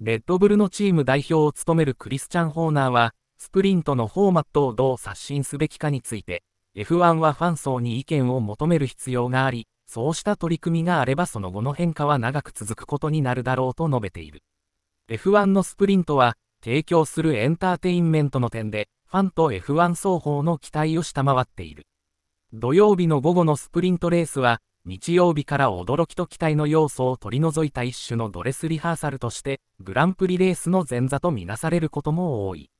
レッドブルのチーム代表を務めるクリスチャン・ホーナーは、スプリントのフォーマットをどう刷新すべきかについて、F1 はファン層に意見を求める必要があり、そうした取り組みがあればその後の変化は長く続くことになるだろうと述べている。F1 のスプリントは、提供するエンターテインメントの点で、ファンと F1 双方の期待を下回っている。土曜日の午後のスプリントレースは、日曜日から驚きと期待の要素を取り除いた一種のドレスリハーサルとしてグランプリレースの前座とみなされることも多い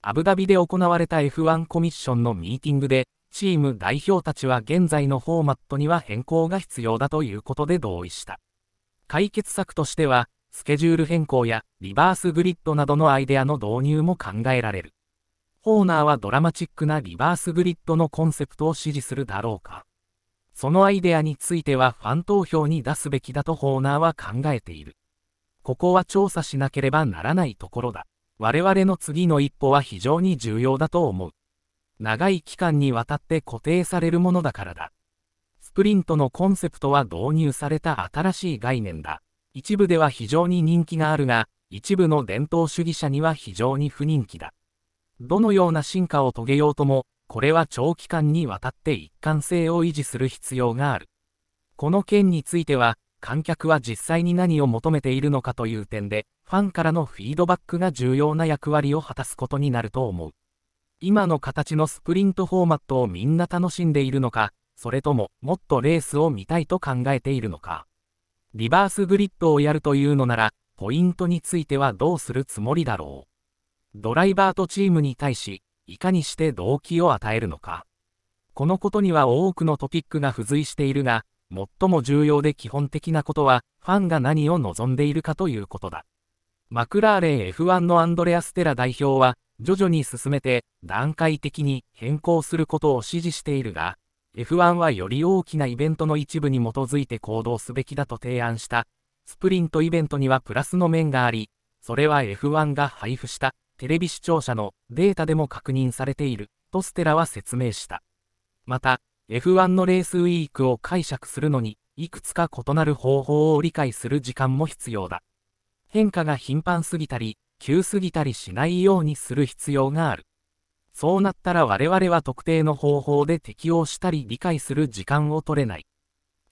アブダビで行われた F1 コミッションのミーティングでチーム代表たちは現在のフォーマットには変更が必要だということで同意した解決策としてはスケジュール変更やリバースグリッドなどのアイデアの導入も考えられるホーナーはドラマチックなリバースグリッドのコンセプトを支持するだろうかそのアイデアについてはファン投票に出すべきだとホーナーは考えている。ここは調査しなければならないところだ。我々の次の一歩は非常に重要だと思う。長い期間にわたって固定されるものだからだ。スプリントのコンセプトは導入された新しい概念だ。一部では非常に人気があるが、一部の伝統主義者には非常に不人気だ。どのような進化を遂げようとも、これは長期間にわたって一貫性を維持する必要がある。この件については、観客は実際に何を求めているのかという点で、ファンからのフィードバックが重要な役割を果たすことになると思う。今の形のスプリントフォーマットをみんな楽しんでいるのか、それとももっとレースを見たいと考えているのか。リバースグリッドをやるというのなら、ポイントについてはどうするつもりだろう。ドライバーとチームに対し、いかにして動機を与えるのか。このことには多くのトピックが付随しているが、最も重要で基本的なことは、ファンが何を望んでいるかということだ。マクラーレン F1 のアンドレアステラ代表は、徐々に進めて段階的に変更することを指示しているが、F1 はより大きなイベントの一部に基づいて行動すべきだと提案した。スプリントイベントにはプラスの面があり、それは F1 が配布したテレビ視聴者のデータでも確認されているとステラは説明した。また、F1 のレースウィークを解釈するのに、いくつか異なる方法を理解する時間も必要だ。変化が頻繁すぎたり、急すぎたりしないようにする必要がある。そうなったら我々は特定の方法で適応したり理解する時間を取れない。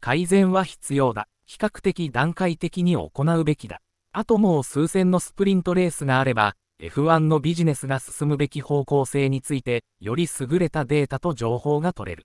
改善は必要だ。比較的段階的に行うべきだ。あともう数千のスプリントレースがあれば、F1 のビジネスが進むべき方向性についてより優れたデータと情報が取れる。